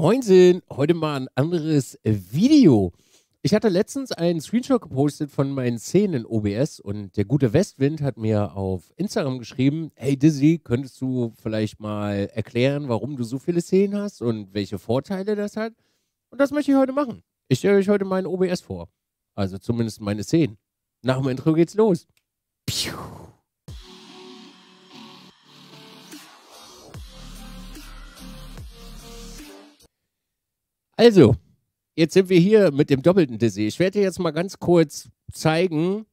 Moinsinn, heute mal ein anderes äh, Video. Ich hatte letztens einen Screenshot gepostet von meinen Szenen in OBS und der gute Westwind hat mir auf Instagram geschrieben, hey Dizzy, könntest du vielleicht mal erklären, warum du so viele Szenen hast und welche Vorteile das hat? Und das möchte ich heute machen. Ich stelle euch heute meinen OBS vor. Also zumindest meine Szenen. Nach dem Intro geht's los. Piu. Also, jetzt sind wir hier mit dem doppelten Dizzy. Ich werde dir jetzt mal ganz kurz zeigen,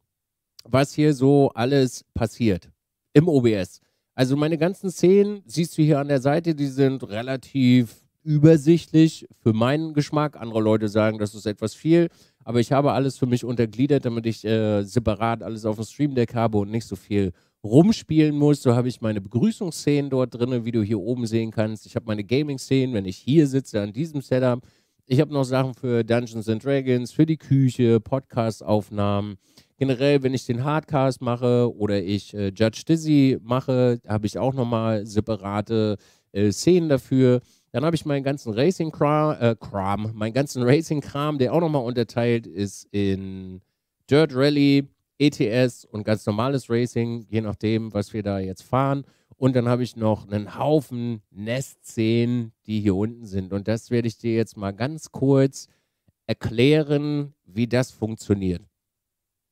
was hier so alles passiert im OBS. Also meine ganzen Szenen siehst du hier an der Seite, die sind relativ übersichtlich für meinen Geschmack. Andere Leute sagen, das ist etwas viel. Aber ich habe alles für mich untergliedert, damit ich äh, separat alles auf dem Stream Deck habe und nicht so viel rumspielen muss. So habe ich meine Begrüßungsszenen dort drin, wie du hier oben sehen kannst. Ich habe meine Gaming-Szenen, wenn ich hier sitze an diesem Setup. Ich habe noch Sachen für Dungeons and Dragons, für die Küche, Podcast-Aufnahmen. Generell, wenn ich den Hardcast mache oder ich äh, Judge Dizzy mache, habe ich auch nochmal separate äh, Szenen dafür. Dann habe ich meinen ganzen Racing-Kram, äh, Kram, meinen ganzen Racing-Kram, der auch nochmal unterteilt ist in Dirt Rally, ETS und ganz normales Racing, je nachdem, was wir da jetzt fahren. Und dann habe ich noch einen Haufen Nest-Szenen, die hier unten sind. Und das werde ich dir jetzt mal ganz kurz erklären, wie das funktioniert.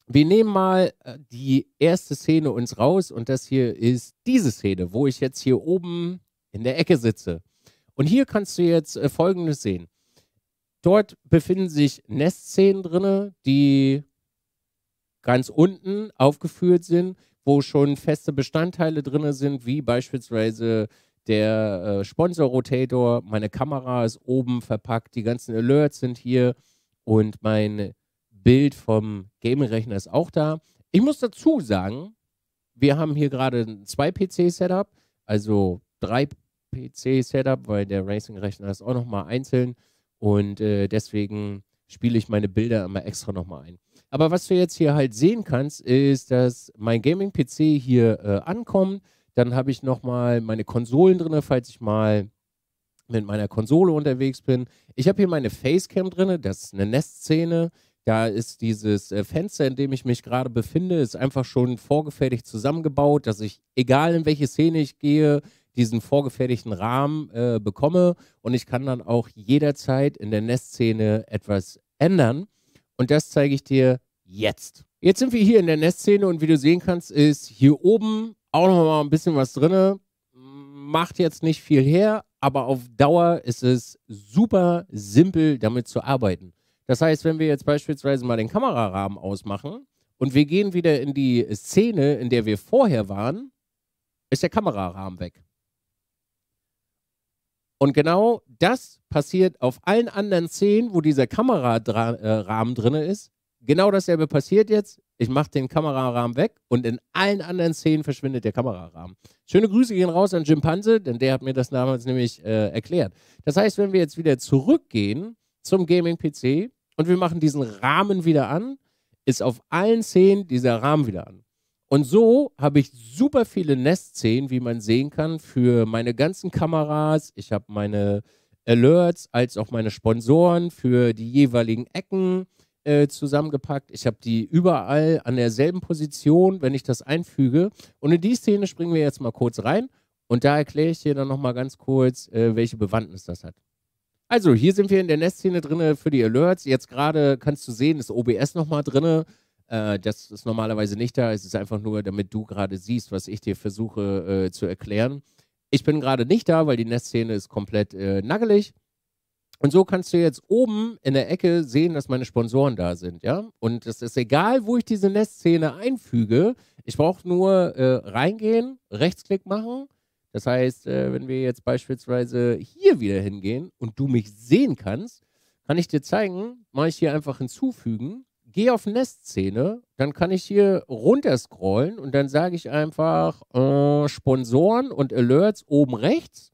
Wir nehmen mal äh, die erste Szene uns raus und das hier ist diese Szene, wo ich jetzt hier oben in der Ecke sitze. Und hier kannst du jetzt äh, Folgendes sehen. Dort befinden sich Nestszenen drin, die ganz unten aufgeführt sind, wo schon feste Bestandteile drin sind, wie beispielsweise der äh, Sponsor-Rotator, meine Kamera ist oben verpackt, die ganzen Alerts sind hier und mein Bild vom Gaming-Rechner ist auch da. Ich muss dazu sagen, wir haben hier gerade ein 2-PC-Setup, also drei PC-Setup, weil der Racing-Rechner ist auch nochmal einzeln und äh, deswegen spiele ich meine Bilder immer extra nochmal ein. Aber was du jetzt hier halt sehen kannst, ist, dass mein Gaming-PC hier äh, ankommt. Dann habe ich nochmal meine Konsolen drin, falls ich mal mit meiner Konsole unterwegs bin. Ich habe hier meine Facecam drin, das ist eine Nest-Szene. Da ist dieses äh, Fenster, in dem ich mich gerade befinde, ist einfach schon vorgefertigt zusammengebaut, dass ich, egal in welche Szene ich gehe, diesen vorgefertigten Rahmen äh, bekomme und ich kann dann auch jederzeit in der Nestszene etwas ändern. Und das zeige ich dir jetzt. Jetzt sind wir hier in der Nestszene und wie du sehen kannst, ist hier oben auch noch mal ein bisschen was drin. Macht jetzt nicht viel her, aber auf Dauer ist es super simpel, damit zu arbeiten. Das heißt, wenn wir jetzt beispielsweise mal den Kamerarahmen ausmachen und wir gehen wieder in die Szene, in der wir vorher waren, ist der Kamerarahmen weg. Und genau das passiert auf allen anderen Szenen, wo dieser Kamerarahmen drin ist. Genau dasselbe passiert jetzt. Ich mache den Kamerarahmen weg und in allen anderen Szenen verschwindet der Kamerarahmen. Schöne Grüße gehen raus an Jimpanse, denn der hat mir das damals nämlich äh, erklärt. Das heißt, wenn wir jetzt wieder zurückgehen zum Gaming-PC und wir machen diesen Rahmen wieder an, ist auf allen Szenen dieser Rahmen wieder an. Und so habe ich super viele Nest-Szenen, wie man sehen kann, für meine ganzen Kameras. Ich habe meine Alerts als auch meine Sponsoren für die jeweiligen Ecken äh, zusammengepackt. Ich habe die überall an derselben Position, wenn ich das einfüge. Und in die Szene springen wir jetzt mal kurz rein. Und da erkläre ich dir dann nochmal ganz kurz, äh, welche Bewandtnis das hat. Also, hier sind wir in der Nest-Szene drin für die Alerts. Jetzt gerade kannst du sehen, ist OBS nochmal drin. Äh, das ist normalerweise nicht da. Es ist einfach nur, damit du gerade siehst, was ich dir versuche äh, zu erklären. Ich bin gerade nicht da, weil die Nestszene ist komplett äh, nackelig. Und so kannst du jetzt oben in der Ecke sehen, dass meine Sponsoren da sind, ja? Und es ist egal, wo ich diese Nestszene einfüge. Ich brauche nur äh, reingehen, Rechtsklick machen. Das heißt, äh, wenn wir jetzt beispielsweise hier wieder hingehen und du mich sehen kannst, kann ich dir zeigen, mache ich hier einfach hinzufügen gehe auf Nest-Szene, dann kann ich hier runter scrollen und dann sage ich einfach äh, Sponsoren und Alerts oben rechts.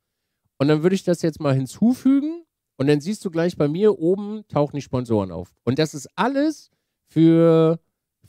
Und dann würde ich das jetzt mal hinzufügen. Und dann siehst du gleich bei mir oben tauchen die Sponsoren auf. Und das ist alles für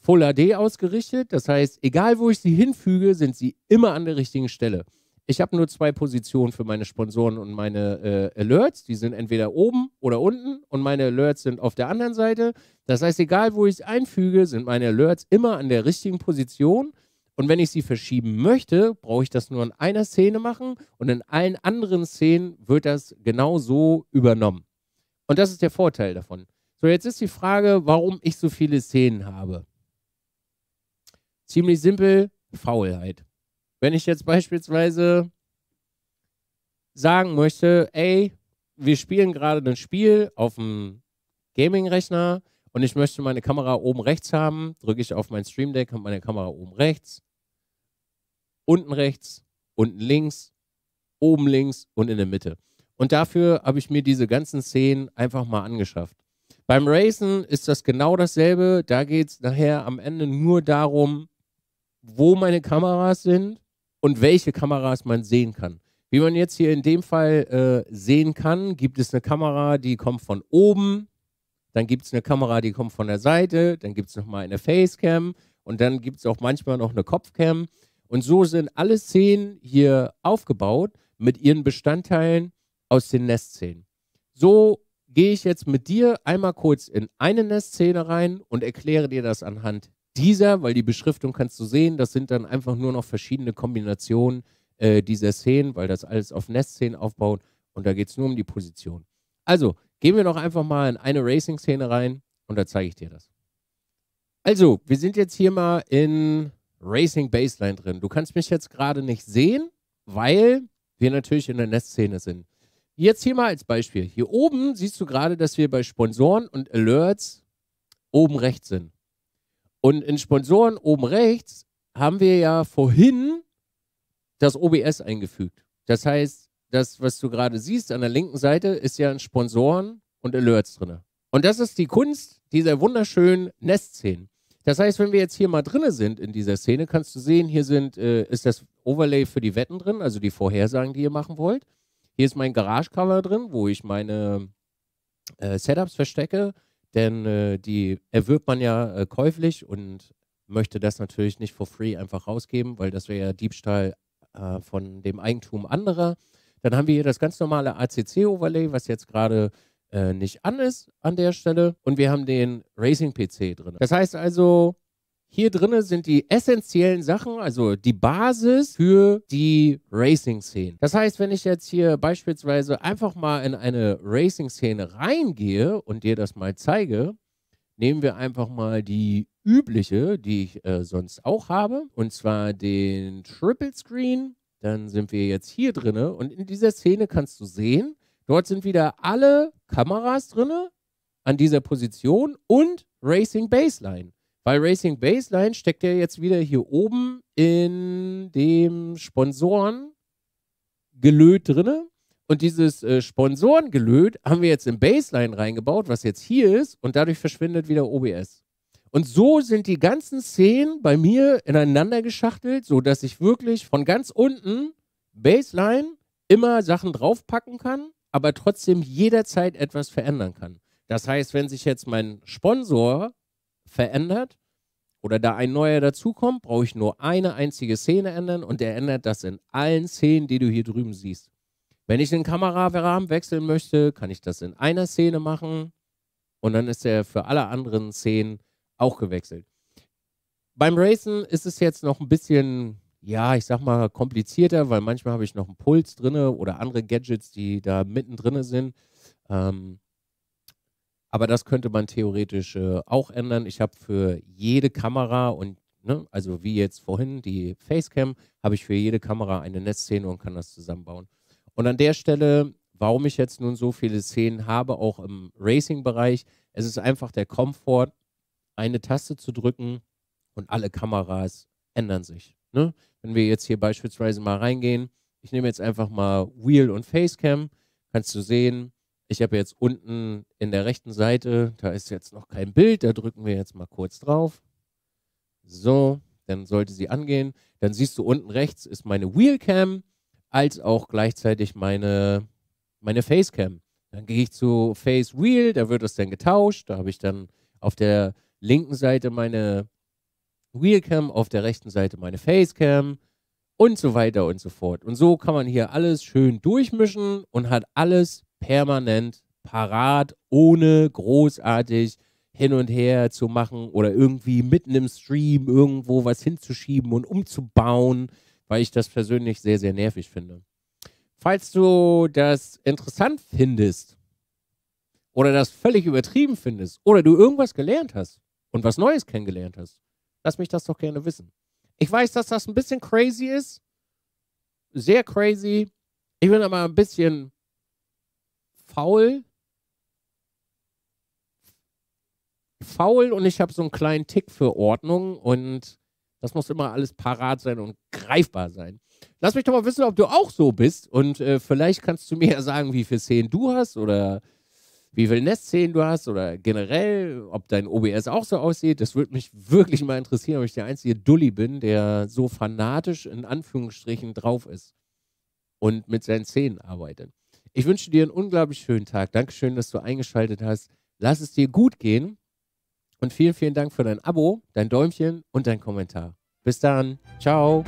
Full HD ausgerichtet. Das heißt, egal wo ich sie hinfüge, sind sie immer an der richtigen Stelle. Ich habe nur zwei Positionen für meine Sponsoren und meine äh, Alerts. Die sind entweder oben oder unten und meine Alerts sind auf der anderen Seite. Das heißt, egal wo ich es einfüge, sind meine Alerts immer an der richtigen Position. Und wenn ich sie verschieben möchte, brauche ich das nur in einer Szene machen und in allen anderen Szenen wird das genau so übernommen. Und das ist der Vorteil davon. So, jetzt ist die Frage, warum ich so viele Szenen habe. Ziemlich simpel, Faulheit. Wenn ich jetzt beispielsweise sagen möchte, ey, wir spielen gerade ein Spiel auf dem Gaming-Rechner und ich möchte meine Kamera oben rechts haben, drücke ich auf mein Stream Deck, habe meine Kamera oben rechts, unten rechts, unten links, oben links und in der Mitte. Und dafür habe ich mir diese ganzen Szenen einfach mal angeschafft. Beim Racen ist das genau dasselbe. Da geht es nachher am Ende nur darum, wo meine Kameras sind und welche Kameras man sehen kann. Wie man jetzt hier in dem Fall äh, sehen kann, gibt es eine Kamera, die kommt von oben, dann gibt es eine Kamera, die kommt von der Seite, dann gibt es nochmal eine Facecam und dann gibt es auch manchmal noch eine Kopfcam. Und so sind alle Szenen hier aufgebaut mit ihren Bestandteilen aus den Nestszenen. So gehe ich jetzt mit dir einmal kurz in eine Nestszene rein und erkläre dir das anhand dieser, weil die Beschriftung kannst du sehen, das sind dann einfach nur noch verschiedene Kombinationen äh, dieser Szenen, weil das alles auf Nest-Szenen aufbaut und da geht es nur um die Position. Also, gehen wir noch einfach mal in eine Racing-Szene rein und da zeige ich dir das. Also, wir sind jetzt hier mal in Racing Baseline drin. Du kannst mich jetzt gerade nicht sehen, weil wir natürlich in der Nest-Szene sind. Jetzt hier mal als Beispiel. Hier oben siehst du gerade, dass wir bei Sponsoren und Alerts oben rechts sind. Und in Sponsoren oben rechts haben wir ja vorhin das OBS eingefügt. Das heißt, das, was du gerade siehst an der linken Seite, ist ja in Sponsoren und Alerts drin. Und das ist die Kunst dieser wunderschönen Nest-Szenen. Das heißt, wenn wir jetzt hier mal drinne sind in dieser Szene, kannst du sehen, hier sind, äh, ist das Overlay für die Wetten drin, also die Vorhersagen, die ihr machen wollt. Hier ist mein Garage-Cover drin, wo ich meine äh, Setups verstecke denn äh, die erwirbt man ja äh, käuflich und möchte das natürlich nicht for free einfach rausgeben, weil das wäre ja Diebstahl äh, von dem Eigentum anderer. Dann haben wir hier das ganz normale ACC-Overlay, was jetzt gerade äh, nicht an ist an der Stelle. Und wir haben den Racing-PC drin. Das heißt also, hier drin sind die essentiellen Sachen, also die Basis für die Racing-Szene. Das heißt, wenn ich jetzt hier beispielsweise einfach mal in eine Racing-Szene reingehe und dir das mal zeige, nehmen wir einfach mal die übliche, die ich äh, sonst auch habe, und zwar den Triple Screen. Dann sind wir jetzt hier drinne und in dieser Szene kannst du sehen, dort sind wieder alle Kameras drinne an dieser Position und Racing Baseline. Weil Racing Baseline steckt ja jetzt wieder hier oben in dem Sponsorengelöt drinne. Und dieses äh, Sponsorengelöt haben wir jetzt in Baseline reingebaut, was jetzt hier ist. Und dadurch verschwindet wieder OBS. Und so sind die ganzen Szenen bei mir ineinander geschachtelt, sodass ich wirklich von ganz unten Baseline immer Sachen draufpacken kann, aber trotzdem jederzeit etwas verändern kann. Das heißt, wenn sich jetzt mein Sponsor verändert oder da ein neuer dazukommt, brauche ich nur eine einzige Szene ändern und der ändert das in allen Szenen, die du hier drüben siehst. Wenn ich den Kamerarahmen wechseln möchte, kann ich das in einer Szene machen und dann ist er für alle anderen Szenen auch gewechselt. Beim Racen ist es jetzt noch ein bisschen, ja, ich sag mal, komplizierter, weil manchmal habe ich noch einen Puls drin oder andere Gadgets, die da mittendrin sind. Ähm, aber das könnte man theoretisch äh, auch ändern. Ich habe für jede Kamera und ne, also wie jetzt vorhin die Facecam, habe ich für jede Kamera eine Netzszene und kann das zusammenbauen. Und an der Stelle, warum ich jetzt nun so viele Szenen habe, auch im Racing-Bereich, es ist einfach der Komfort, eine Taste zu drücken und alle Kameras ändern sich. Ne? Wenn wir jetzt hier beispielsweise mal reingehen, ich nehme jetzt einfach mal Wheel und Facecam, kannst du sehen, ich habe jetzt unten in der rechten Seite, da ist jetzt noch kein Bild, da drücken wir jetzt mal kurz drauf. So, dann sollte sie angehen. Dann siehst du unten rechts ist meine Wheelcam als auch gleichzeitig meine, meine Facecam. Dann gehe ich zu Face Wheel, da wird das dann getauscht. Da habe ich dann auf der linken Seite meine Wheelcam, auf der rechten Seite meine Facecam und so weiter und so fort. Und so kann man hier alles schön durchmischen und hat alles permanent parat, ohne großartig hin und her zu machen oder irgendwie mitten im Stream irgendwo was hinzuschieben und umzubauen, weil ich das persönlich sehr, sehr nervig finde. Falls du das interessant findest oder das völlig übertrieben findest oder du irgendwas gelernt hast und was Neues kennengelernt hast, lass mich das doch gerne wissen. Ich weiß, dass das ein bisschen crazy ist, sehr crazy. Ich bin aber ein bisschen faul. Faul und ich habe so einen kleinen Tick für Ordnung und das muss immer alles parat sein und greifbar sein. Lass mich doch mal wissen, ob du auch so bist und äh, vielleicht kannst du mir ja sagen, wie viele Szenen du hast oder wie viele Nestszenen du hast oder generell, ob dein OBS auch so aussieht. Das würde mich wirklich mal interessieren, ob ich der einzige Dulli bin, der so fanatisch in Anführungsstrichen drauf ist und mit seinen Szenen arbeitet. Ich wünsche dir einen unglaublich schönen Tag. Dankeschön, dass du eingeschaltet hast. Lass es dir gut gehen und vielen, vielen Dank für dein Abo, dein Däumchen und dein Kommentar. Bis dann. Ciao.